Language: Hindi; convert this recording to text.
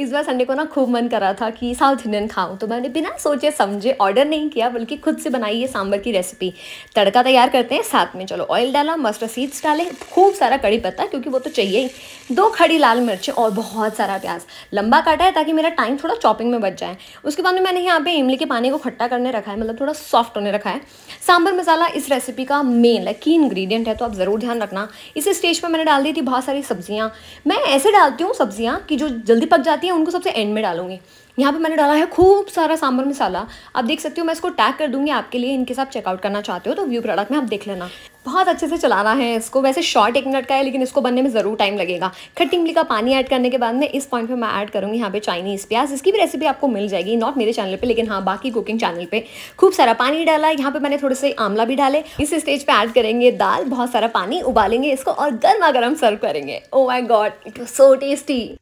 इस बार संडे को ना खूब मन करा था कि साउथ इंडियन खाऊं तो मैंने बिना सोचे समझे ऑर्डर नहीं किया बल्कि खुद से बनाई ये सांभर की रेसिपी तड़का तैयार करते हैं साथ में चलो ऑयल डाला मस्टर सीड्स डाले खूब सारा कड़ी पत्ता क्योंकि वो तो चाहिए ही दो खड़ी लाल मिर्चें और बहुत सारा प्याज लंबा काटा है ताकि मेरा टाइम थोड़ा चॉपिंग में बच जाए उसके बाद में मैंने यहाँ पे इमली के पानी को खट्टा करने रखा है मतलब थोड़ा सॉफ्ट होने रखा है सांभर मसाला इस रेसिपी का मेन है की इन्ग्रीडियंट है तो आप ज़रूर ध्यान रखना इस स्टेज पर मैंने डाल दी थी बहुत सारी सब्जियाँ मैं ऐसे डालती हूँ सब्जियाँ कि जो जल्दी पक जाती हैं उनको सबसे एंड में डालूंगी यहाँ पे मैंने डाला है खूब सारा सांभर मसाला आप देख सकते हो मैं इसको टैग कर दूंगी आपके लिए इनके साथ चेकआउट करना चाहते हो तो व्यू प्रोडक्ट में आप देख लेना बहुत अच्छे से चलाना है इसको वैसे शॉर्ट एक मिनट का है लेकिन इसको बनने में ज़रूर टाइम लगेगा खट्टी इमली का पानी ऐड करने के बाद में इस पॉइंट पे मैं ऐड करूंगी यहाँ पे चाइनीज़ प्याज इसकी भी रेसिपी आपको मिल जाएगी नॉट मेरे चैनल पे लेकिन हाँ बाकी कुकिंग चैनल पे खूब सारा पानी डाला यहाँ पे मैंने थोड़े से आंवला भी डाले इस स्टेज पे ऐड करेंगे दाल बहुत सारा पानी उबालेंगे इसको और गर्मा सर्व करेंगे oh my God it was so tasty